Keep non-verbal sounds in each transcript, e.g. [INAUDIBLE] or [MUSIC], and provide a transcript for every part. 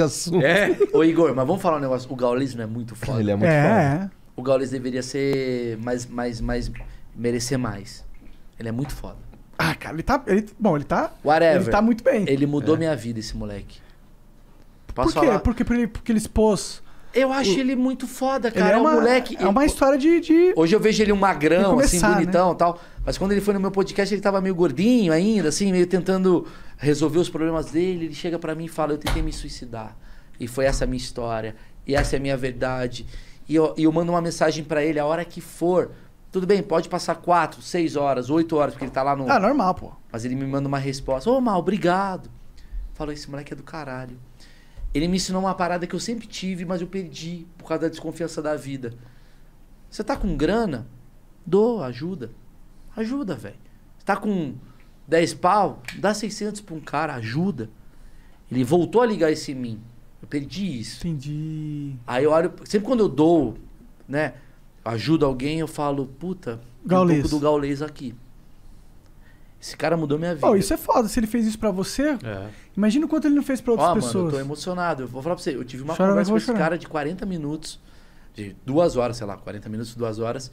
assunto. É. Ô, Igor, mas vamos falar um negócio. O não é muito foda. Ele é muito é, foda. O gaulês deveria ser mais, mais, mais... Merecer mais. Ele é muito foda. Ah, cara, ele tá... Ele, bom, ele tá... Whatever. Ele tá muito bem. Ele mudou é. minha vida, esse moleque. Posso Por quê? Falar? Porque, porque ele expôs eu acho ele muito foda, cara. Ele é, é, um moleque. É uma história de, de, Hoje eu vejo ele um magrão, começar, assim, bonitão né? e né? tal. Mas quando ele foi no meu podcast, ele tava meio gordinho ainda, assim, meio tentando resolver os problemas dele. Ele chega para mim e fala: Eu tentei me suicidar. E foi essa a minha história. E essa é a minha verdade. E eu, e eu mando uma mensagem para ele a hora que for. Tudo bem, pode passar quatro, seis horas, oito horas, porque ele tá lá no. Ah, normal, pô. Mas ele me manda uma resposta. Ô, oh, mal, obrigado. Falou, esse moleque é do caralho ele me ensinou uma parada que eu sempre tive, mas eu perdi por causa da desconfiança da vida. Você tá com grana? Dou, ajuda. Ajuda, velho. Você tá com 10 pau? Dá 600 pra um cara, ajuda. Ele voltou a ligar esse em mim. Eu perdi isso. Entendi. Aí eu olho, sempre quando eu dou, né, ajuda alguém, eu falo, puta, gaulês. um pouco do gaulês aqui. Esse cara mudou minha vida. Oh, isso é foda. Se ele fez isso para você, é. Imagina o quanto ele não fez pra outras Ó, pessoas. Mano, eu tô emocionado. Eu vou falar pra você, eu tive uma Chora, conversa com esse chorar. cara de 40 minutos, de duas horas, sei lá, 40 minutos, duas horas.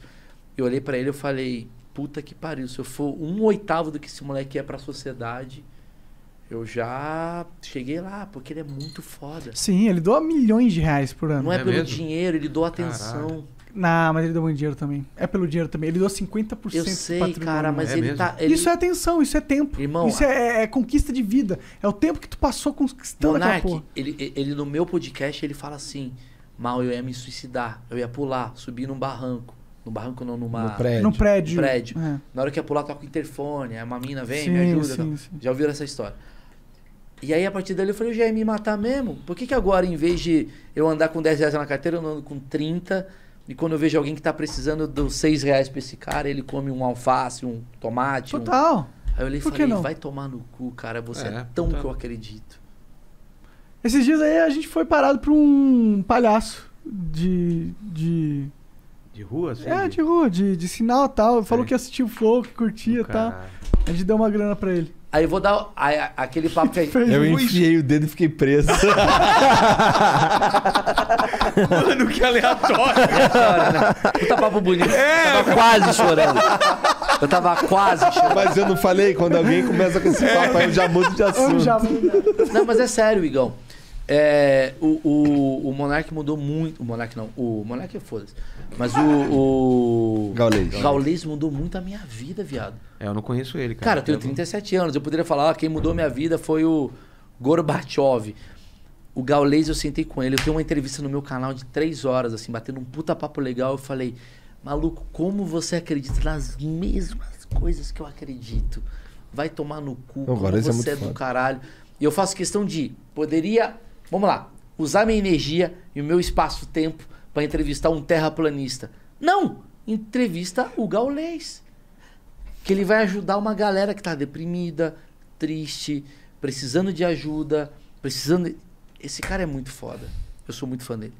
Eu olhei para ele e falei, puta que pariu, se eu for um oitavo do que esse moleque é pra sociedade, eu já cheguei lá, porque ele é muito foda. Sim, ele doa milhões de reais por ano. Não é, É pelo mesmo? dinheiro, ele doa atenção não mas ele deu muito dinheiro também. É pelo dinheiro também. Ele deu 50% Eu sei, patrimônio. cara, mas é ele mesmo? tá. Ele... Isso é atenção, isso é tempo. Irmão, isso é, é, é, conquista de vida. É o tempo que tu passou conquistando Monark, aquela porra. Ele, ele, no meu podcast, ele fala assim: mal, eu ia me suicidar, eu ia pular, subir num barranco. No barranco não, numa. No prédio. No prédio. No prédio. É. Na hora que ia pular, toca o interfone, aí é uma mina vem, sim, me ajuda. Sim, sim. Já ouviram essa história? E aí, a partir dali, eu falei, eu já ia me matar mesmo. Por que, que agora, em vez de eu andar com 10 reais na carteira, eu ando com 30? E quando eu vejo alguém que tá precisando dos seis reais pra esse cara, ele come um alface, um tomate. Total. Um... Aí eu olhei e falei, não? vai tomar no cu, cara. Você é, é tão total. Então que eu acredito. Esses dias aí a gente foi parado por um palhaço de. de. De rua, assim? É, de rua, de, de sinal e tal. Falou que assistiu o Flow, que curtia e tal. A gente deu uma grana pra ele. Aí eu vou dar aquele papo que [LAUGHS] aí. Eu enfiei o dedo e fiquei preso. [LAUGHS] Mano, que aleatório. [LAUGHS] Né? Puta papo bonito. É, eu tava quase chorando. Eu tava quase chorando. Mas eu não falei, quando alguém começa com esse papo, aí eu já mudo de assunto. Eu já mudo. Não, mas é sério, Igão. É, o, o, o Monark mudou muito. O Monark não, o Monark é foda-se. Mas o. o Gaulês. Gaulês mudou muito a minha vida, viado. É, eu não conheço ele, cara. Cara, eu tenho 37 anos. Eu poderia falar, ah, quem mudou minha vida foi o Gorbachev. O Gaules, eu sentei com ele. Eu tenho uma entrevista no meu canal de três horas, assim, batendo um puta papo legal. Eu falei, maluco, como você acredita nas mesmas coisas que eu acredito? Vai tomar no cu, Não, como é você é, é do foda. caralho. E eu faço questão de, poderia, vamos lá, usar minha energia e o meu espaço-tempo para entrevistar um terraplanista. Não! Entrevista o Gaulês. Que ele vai ajudar uma galera que está deprimida, triste, precisando de ajuda, precisando esse cara é muito foda. Eu sou muito fã dele.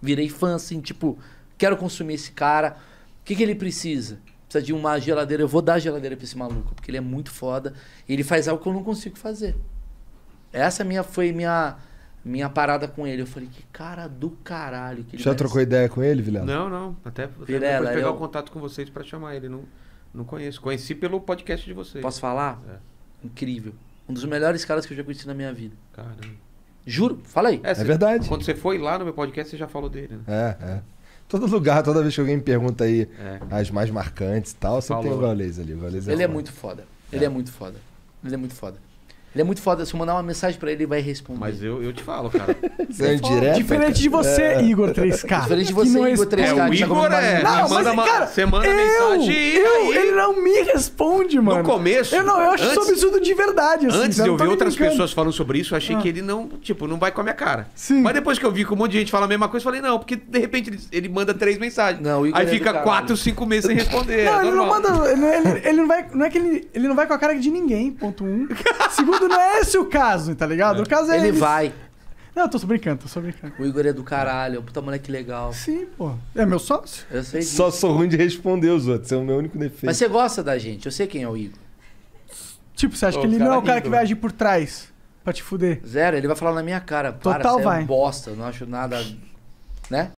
Virei fã, assim, tipo, quero consumir esse cara. O que, que ele precisa? Precisa de uma geladeira. Eu vou dar geladeira pra esse maluco, porque ele é muito foda. ele faz algo que eu não consigo fazer. Essa é minha foi minha minha parada com ele. Eu falei, que cara do caralho. Que Já é. trocou ideia com ele, Vilela? Não, não. Até, até pegar eu... o contato com vocês para chamar ele. Não, não conheço. Conheci pelo podcast de vocês. Posso falar? É. Incrível. Um dos melhores caras que eu já conheci na minha vida. Caramba. Juro, fala aí. É, é verdade. Quando você foi lá no meu podcast, você já falou dele, né? É, é. Todo lugar, toda vez que alguém me pergunta aí é. as mais marcantes e tal, você tem o Valês ali. O Valês é Ele é foda. é muito foda. Ele é. é muito foda. Ele é muito foda. Ele é muito foda. Se eu mandar uma mensagem pra ele, ele vai responder. Mas eu, eu te falo, cara. [LAUGHS] é direto, Diferente cara. de você, é. Igor 3K. [LAUGHS] Diferente de você, Igor 3K. É, o tá Igor é. Não, manda, mas, cara, você manda eu, mensagem e eu, aí... Ele não me responde, mano. No começo... Eu não, eu acho isso absurdo de verdade. Assim, antes de eu tá ver outras brincando. pessoas falando sobre isso, eu achei ah. que ele não, tipo, não vai com a minha cara. Sim. Mas depois que eu vi que um monte de gente fala a mesma coisa, eu falei, não, porque de repente ele, ele manda três mensagens. Não, aí é fica quatro, cinco meses sem responder. É não, ele não manda... É, ele, ele, não vai... Não é que ele, ele não vai com a cara de ninguém, ponto um. [LAUGHS] Segundo não é esse o caso, tá ligado? É. O caso é ele. Ele vai. Não, tô tô brincando, tô só brincando. O Igor é do caralho, é puta moleque legal. Sim, pô. É meu sócio? Eu sei disso. Só sou ruim de responder os outros, é o meu único defeito. Mas você gosta da gente, eu sei quem é o Igor. Tipo, você acha pô, que ele não é o cara que vai agir por trás pra te fuder? Zero, ele vai falar na minha cara. Para, Total é vai. É bosta, não acho nada. Né?